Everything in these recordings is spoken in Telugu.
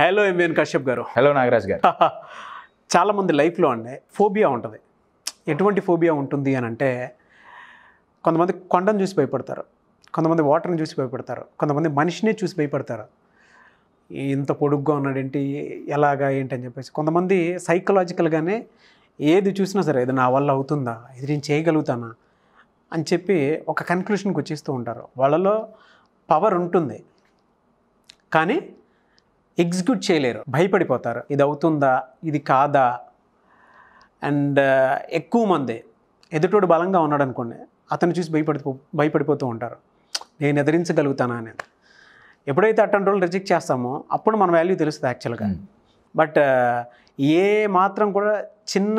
హలో ఎంవిఎన్ కశ్యప్ గారు హలో నాగరాజ్ గారు చాలామంది లైఫ్లో అండి ఫోబియా ఉంటుంది ఎటువంటి ఫోబియా ఉంటుంది అని అంటే కొంతమంది కొండను చూసి భయపడతారు కొంతమంది వాటర్ని చూసి భయపడతారు కొంతమంది మనిషినే చూసి భయపడతారు ఇంత పొడుగ్గా ఉన్నాడేంటి ఎలాగా ఏంటి అని చెప్పేసి కొంతమంది సైకలాజికల్గానే ఏది చూసినా సరే ఇది నా వల్ల అవుతుందా ఇది నేను చేయగలుగుతానా అని చెప్పి ఒక కన్క్లూషన్కి వచ్చేస్తూ ఉంటారు వాళ్ళలో పవర్ ఉంటుంది కానీ ఎగ్జిక్యూట్ చేయలేరు భయపడిపోతారు ఇది అవుతుందా ఇది కాదా అండ్ ఎక్కువ మంది ఎదుటోడు బలంగా ఉన్నాడు అనుకోండి అతను చూసి భయపడిపో భయపడిపోతూ ఉంటారు నేను ఎదిరించగలుగుతానా అని ఎప్పుడైతే అటువంటి రోజులు రిజెక్ట్ చేస్తామో అప్పుడు మన వాల్యూ తెలుస్తుంది యాక్చువల్గా బట్ ఏ మాత్రం కూడా చిన్న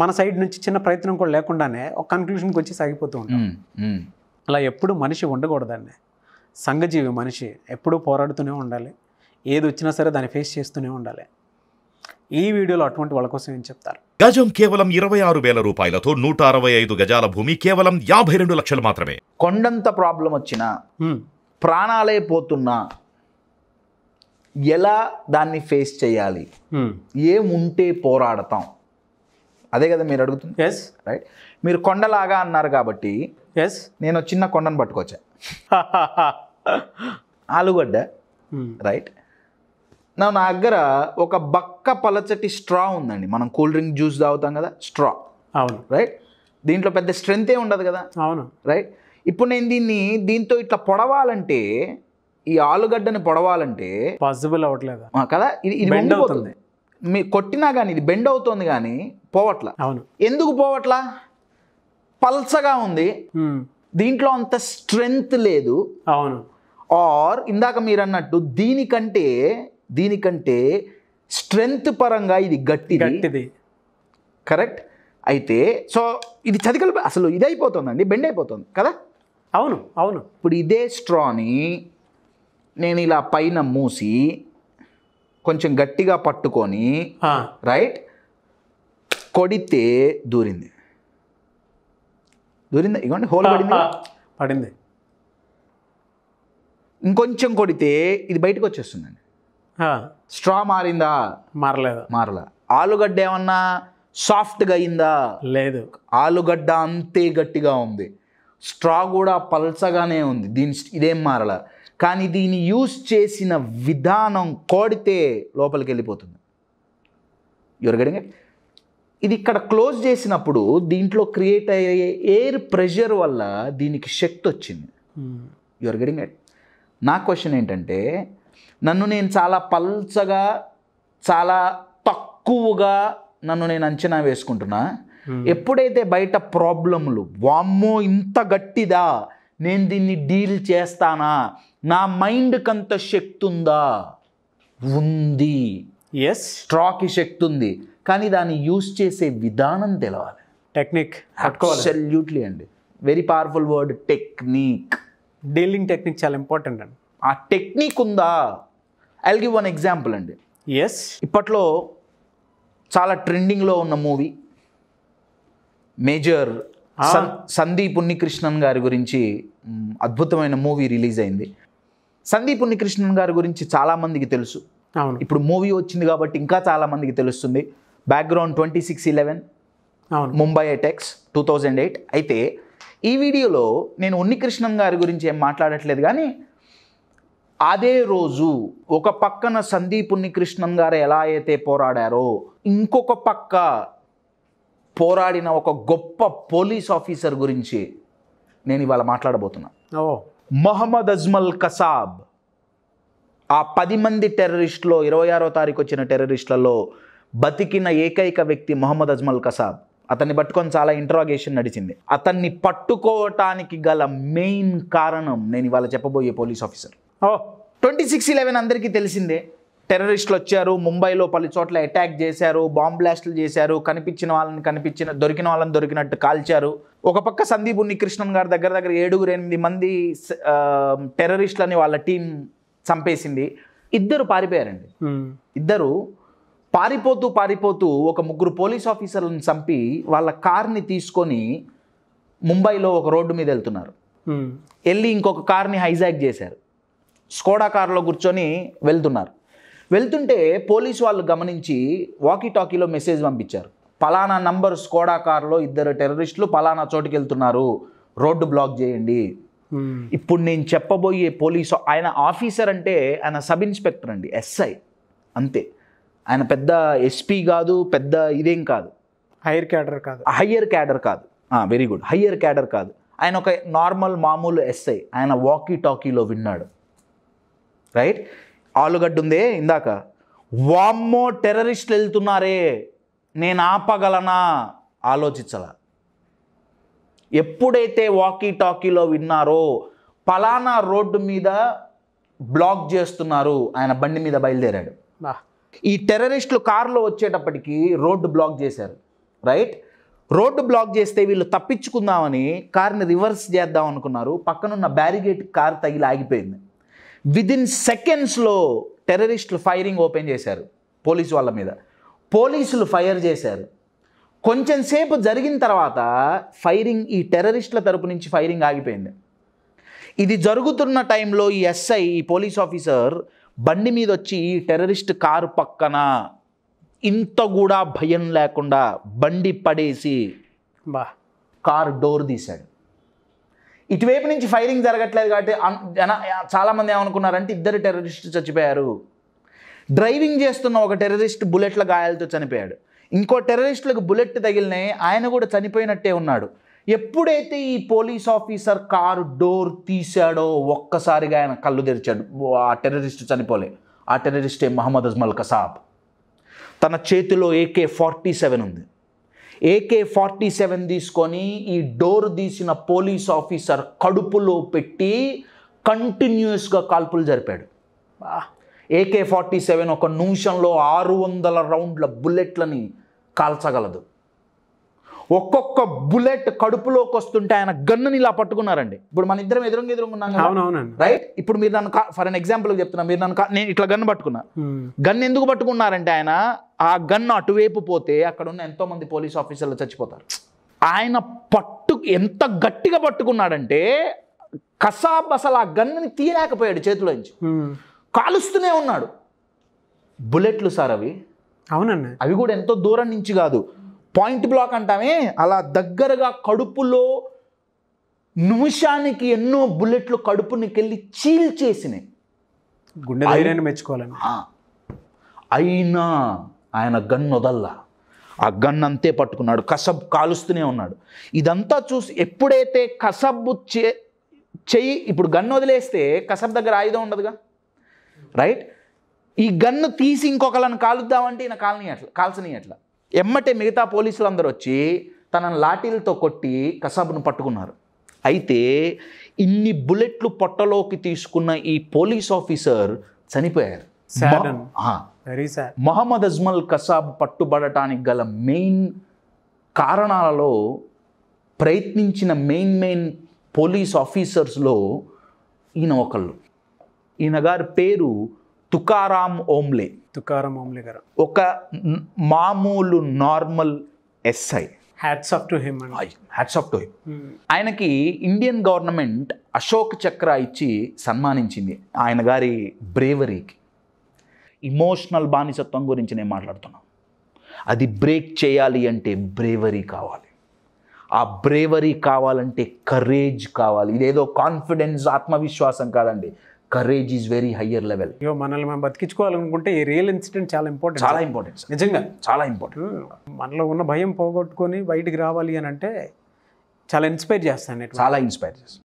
మన సైడ్ నుంచి చిన్న ప్రయత్నం కూడా లేకుండానే ఒక కన్క్లూషన్కి వచ్చి సాగిపోతూ ఉంటాం అలా ఎప్పుడు మనిషి ఉండకూడదండి సంఘజీవి మనిషి ఎప్పుడూ పోరాడుతూనే ఉండాలి ఏది వచ్చినా సరే దాన్ని ఫేస్ చేస్తూనే ఉండాలి ఈ వీడియోలో అటువంటి వాళ్ళ కోసం ఏం చెప్తారు గజం కేవలం ఇరవై ఆరు వేల రూపాయలతో నూట అరవై ఐదు గజాల భూమి కేవలం యాభై రెండు లక్షలు మాత్రమే కొండంత ప్రాబ్లం వచ్చినా ప్రాణాలే పోతున్నా ఎలా దాన్ని ఫేస్ చేయాలి ఏముంటే పోరాడతాం అదే కదా మీరు అడుగుతుంది ఎస్ రైట్ మీరు కొండలాగా అన్నారు కాబట్టి ఎస్ నేను చిన్న కొండను పట్టుకోవచ్చా ఆలుగడ్డ రైట్ నా దగ్గర ఒక బక్క పలచటి స్ట్రా ఉందండి మనం కూల్ డ్రింక్ జ్యూస్ తాగుతాం కదా స్ట్రా అవును రైట్ దీంట్లో పెద్ద స్ట్రెంత్ ఏ ఉండదు కదా అవును రైట్ ఇప్పుడు నేను దీన్ని దీంతో ఇట్లా పొడవాలంటే ఈ ఆలుగడ్డని పొడవాలంటే పాసిబుల్ అవ్వట్లేదు కదా ఇది ఇది బెండ్ అవుతుంది మీ కొట్టినా కానీ ఇది బెండ్ అవుతుంది కానీ పోవట్లా అవును ఎందుకు పోవట్లా పల్సగా ఉంది దీంట్లో అంత స్ట్రెంగ్త్ లేదు అవును ఆర్ ఇందాక మీరు అన్నట్టు దీనికంటే దీనికంటే స్ట్రెంగ్త్ పరంగా ఇది గట్టి గట్టిది కరెక్ట్ అయితే సో ఇది చతికల అసలు ఇది అయిపోతుందండి బెండ్ అయిపోతుంది కదా అవును అవును ఇప్పుడు ఇదే స్ట్రాని నేను ఇలా పైన మూసి కొంచెం గట్టిగా పట్టుకొని రైట్ కొడితే దూరింది దూరింది ఇవ్వండి హోల్ పడింది పడింది ఇంకొంచెం కొడితే ఇది బయటకు వచ్చేస్తుందండి స్ట్రా మారిందా మారలేదు మారలా ఆలుగడ్డ ఏమన్నా సాఫ్ట్గా అయిందా లేదు ఆలుగడ్డ అంతే గట్టిగా ఉంది స్ట్రా కూడా పల్చగానే ఉంది దీని ఇదేం మారల కానీ దీన్ని యూస్ చేసిన విధానం కోడితే లోపలికి వెళ్ళిపోతుంది ఎవరిగడిగా ఇది ఇక్కడ క్లోజ్ చేసినప్పుడు దీంట్లో క్రియేట్ అయ్యే ఎయిర్ ప్రెషర్ వల్ల దీనికి శక్తి వచ్చింది ఎవరిగడిగా hmm. నా క్వశ్చన్ ఏంటంటే నన్ను నేను చాలా పల్చగా చాలా తక్కువగా నన్ను నేను అంచనా వేసుకుంటున్నా ఎప్పుడైతే బయట ప్రాబ్లములు వామ్మో ఇంత గట్టిదా నేను దీన్ని డీల్ చేస్తానా నా మైండ్కి అంత శక్తి ఉందా ఉంది ఎస్ స్ట్రాకి శక్తి ఉంది కానీ దాన్ని యూజ్ చేసే విధానం తెలవాలి టెక్నిక్ అబ్సల్యూట్లీ అండి very powerful word technique dealing technique చాలా ఇంపార్టెంట్ అండి ఆ టెక్నిక్ ఉందా ఐల్ గివ్ వన్ ఎగ్జాంపుల్ అండి ఎస్ ఇప్పట్లో చాలా ట్రెండింగ్లో ఉన్న మూవీ మేజర్ సందీప్ ఉన్నికృష్ణన్ గారి గురించి అద్భుతమైన మూవీ రిలీజ్ అయింది సందీప్ ఉన్నికృష్ణన్ గారి గురించి చాలామందికి తెలుసు అవును ఇప్పుడు మూవీ వచ్చింది కాబట్టి ఇంకా చాలామందికి తెలుస్తుంది బ్యాక్గ్రౌండ్ ట్వంటీ సిక్స్ ఇలెవెన్ అవును Mumbai attacks two thousand eight అయితే ఈ వీడియోలో నేను ఉన్నికృష్ణన్ గారి గురించి ఏం మాట్లాడట్లేదు కానీ అదే రోజు ఒక పక్కన సందీప్ కృష్ణన్ గారు ఎలా అయితే పోరాడారో ఇంకొక పక్క పోరాడిన ఒక గొప్ప పోలీస్ ఆఫీసర్ గురించి నేను ఇవాళ మాట్లాడబోతున్నా మొహమ్మద్ అజ్మల్ కసాబ్ ఆ పది మంది టెర్రరిస్టులో ఇరవై ఆరో తారీఖు వచ్చిన టెర్రరిస్టులలో బతికిన ఏకైక వ్యక్తి మొహమ్మద్ అజ్మల్ కసాబ్ అతన్ని పట్టుకొని చాలా ఇంట్రాగేషన్ నడిచింది అతన్ని పట్టుకోవటానికి గల మెయిన్ కారణం నేను ఇవాళ చెప్పబోయే పోలీస్ ఆఫీసర్ ఓ ట్వంటీ సిక్స్ ఇలెవెన్ అందరికీ తెలిసిందే టెర్రరిస్టులు వచ్చారు ముంబైలో పలు చోట్ల అటాక్ చేశారు బాంబ్ బ్లాస్టులు చేశారు కనిపించిన వాళ్ళని కనిపించిన దొరికిన వాళ్ళని దొరికినట్టు కాల్చారు ఒక పక్క సందీప్ ఉన్నికృష్ణన్ గారి దగ్గర దగ్గర ఏడుగురు ఎనిమిది మంది టెర్రరిస్టులని వాళ్ళ టీం చంపేసింది ఇద్దరు పారిపోయారండి ఇద్దరు పారిపోతూ పారిపోతూ ఒక ముగ్గురు పోలీస్ ఆఫీసర్లను చంపి వాళ్ళ కార్ని తీసుకొని ముంబైలో ఒక రోడ్డు మీద వెళ్తున్నారు వెళ్ళి ఇంకొక కార్ని హైజాక్ చేశారు స్కోడా కార్లో కూర్చొని వెళ్తున్నారు వెళ్తుంటే పోలీస్ వాళ్ళు గమనించి వాకీ టాకీలో మెసేజ్ పంపించారు పలానా నంబర్ స్కోడా కార్లో ఇద్దరు టెర్రరిస్టులు పలానా చోటుకి వెళ్తున్నారు రోడ్డు బ్లాక్ చేయండి hmm. ఇప్పుడు నేను చెప్పబోయే పోలీసు ఆయన ఆఫీసర్ అంటే ఆయన సబ్ ఇన్స్పెక్టర్ అండి ఎస్ఐ అంతే ఆయన పెద్ద ఎస్పీ కాదు పెద్ద ఇదేం కాదు హైయర్ క్యాడర్ కాదు హయ్యర్ క్యాడర్ కాదు వెరీ గుడ్ హయ్యర్ క్యాడర్ కాదు ఆయన ఒక నార్మల్ మామూలు ఎస్ఐ ఆయన వాకీ టాకీలో విన్నాడు రైట్ ఆలుగడ్డ ఉందే ఇందాక వామ్మో టెర్రరిస్ట్లు వెళ్తున్నారే నేను ఆపగలనా ఆలోచించాల ఎప్పుడైతే వాకీ టాకీలో విన్నారో పలానా రోడ్డు మీద బ్లాక్ చేస్తున్నారు ఆయన బండి మీద బయలుదేరాడు ఈ టెర్రరిస్టులు కారులో వచ్చేటప్పటికి రోడ్డు బ్లాక్ చేశారు రైట్ రోడ్డు బ్లాక్ చేస్తే వీళ్ళు తప్పించుకుందామని కార్ని రివర్స్ చేద్దాం అనుకున్నారు పక్కనున్న బ్యారిగేట్ కార్ తగిలి ఆగిపోయింది విదిన్ సెకండ్స్లో టెర్రరిస్టులు ఫైరింగ్ ఓపెన్ చేశారు పోలీసు వాళ్ళ మీద పోలీసులు ఫైర్ చేశారు కొంచెం సేపు జరిగిన తర్వాత ఫైరింగ్ ఈ టెర్రరిస్టుల తరపు నుంచి ఫైరింగ్ ఆగిపోయింది ఇది జరుగుతున్న టైంలో ఈ ఎస్ఐ ఈ పోలీస్ ఆఫీసర్ బండి మీద వచ్చి ఈ టెర్రరిస్ట్ కారు పక్కన ఇంత కూడా భయం లేకుండా బండి పడేసి బా కారు డోర్ తీశాడు ఇటువైపు నుంచి ఫైరింగ్ జరగట్లేదు కాబట్టి జన చాలామంది ఏమనుకున్నారంటే ఇద్దరు టెర్రరిస్టులు చచ్చిపోయారు డ్రైవింగ్ చేస్తున్న ఒక టెర్రరిస్ట్ బుల్లెట్ల గాయాలతో చనిపోయాడు ఇంకో టెర్రరిస్టులకు బుల్లెట్ తగిలినాయి ఆయన కూడా చనిపోయినట్టే ఉన్నాడు ఎప్పుడైతే ఈ పోలీస్ ఆఫీసర్ కారు డోర్ తీశాడో ఒక్కసారిగా ఆయన కళ్ళు తెరిచాడు ఆ టెర్రరిస్ట్ చనిపోలే ఆ టెర్రరిస్టే మహమ్మద్ అజ్మల్ కసాబ్ తన చేతిలో ఏకే ఫార్టీ సెవెన్ ఉంది ఏకే ఫార్టీ సెవెన్ తీసుకొని ఈ డోర్ తీసిన పోలీస్ ఆఫీసర్ కడుపులో పెట్టి కంటిన్యూస్గా కాల్పులు జరిపాడు ఏకే ఫార్టీ సెవెన్ ఒక నిమిషంలో ఆరు వందల రౌండ్ల బుల్లెట్లని కాల్చగలదు ఒక్కొక్క బుల్లెట్ కడుపులోకి వస్తుంటే ఆయన గన్నుని ఇలా పట్టుకున్నారండి ఇప్పుడు మన ఇద్దరం ఎదురుంగా ఎదురుకున్నాం రైట్ ఇప్పుడు మీరు నన్ను ఫర్ అన్ ఎగ్జాంపుల్ చెప్తున్నా మీరు నన్ను నేను ఇట్లా గన్ను పట్టుకున్నా గన్ ఎందుకు పట్టుకున్నారంటే ఆయన ఆ గన్ను అటువైపు పోతే అక్కడ ఉన్న ఎంతో మంది పోలీస్ ఆఫీసర్లు చచ్చిపోతారు ఆయన పట్టు ఎంత గట్టిగా పట్టుకున్నాడంటే కసాబ్ అసలు ఆ గన్నుని తీయలేకపోయాడు చేతిలోంచి కాలుస్తూనే ఉన్నాడు బుల్లెట్లు సార్ అవి అవునండి అవి కూడా ఎంతో దూరం నుంచి కాదు పాయింట్ బ్లాక్ అంటామే అలా దగ్గరగా కడుపులో నిమిషానికి ఎన్నో బుల్లెట్లు కడుపునికెళ్ళి చీల్చేసినాయి గుండె మెచ్చుకోవాలని అయినా ఆయన గన్ వదల్లా ఆ గన్ అంతే పట్టుకున్నాడు కసబ్ కాలుస్తూనే ఉన్నాడు ఇదంతా చూసి ఎప్పుడైతే కసబ్ చే చెయ్యి ఇప్పుడు గన్ వదిలేస్తే కసబ్ దగ్గర ఆయుధం ఉండదుగా రైట్ ఈ గన్ను తీసి ఇంకొకళ్ళని కాలుద్దామంటే ఈయన కాలనీ అట్లా కాల్చని అట్లా ఎమ్మటే మిగతా పోలీసులు అందరూ వచ్చి తనను లాఠీలతో కొట్టి కసాబును పట్టుకున్నారు అయితే ఇన్ని బుల్లెట్లు పొట్టలోకి తీసుకున్న ఈ పోలీస్ ఆఫీసర్ చనిపోయారు మహమ్మద్ అజ్మల్ కసాబ్ పట్టుబడటానికి గల మెయిన్ కారణాలలో ప్రయత్నించిన మెయిన్ మెయిన్ పోలీస్ ఆఫీసర్స్లో ఈయన ఒకళ్ళు ఈయన గారి పేరు తుకారాం ఓమ్లే తుకారాం ఓమ్లే గారు ఒక మామూలు normal SI hats off to him hats off to him ఆయనకి ఇండియన్ గవర్నమెంట్ అశోక్ చక్ర ఇచ్చి సన్మానించింది ఆయన గారి బ్రేవరీకి ఇమోషనల్ బానిసత్వం గురించి నేను మాట్లాడుతున్నాను అది బ్రేక్ చేయాలి అంటే బ్రేవరీ కావాలి ఆ బ్రేవరీ కావాలంటే కరేజ్ కావాలి ఇదేదో కాన్ఫిడెన్స్ ఆత్మవిశ్వాసం కాదండి courage is very higher level మనల్ని మనం బతికించుకోవాలనుకుంటే ఈ రియల్ ఇన్సిడెంట్ చాలా ఇంపార్టెంట్ చాలా ఇంపార్టెంట్ నిజంగా చాలా ఇంపార్టెంట్ మనలో ఉన్న భయం పోగొట్టుకొని బయటికి రావాలి అని అంటే చాలా ఇన్స్పైర్ చేస్తాను చాలా ఇన్స్పైర్ చేస్తాను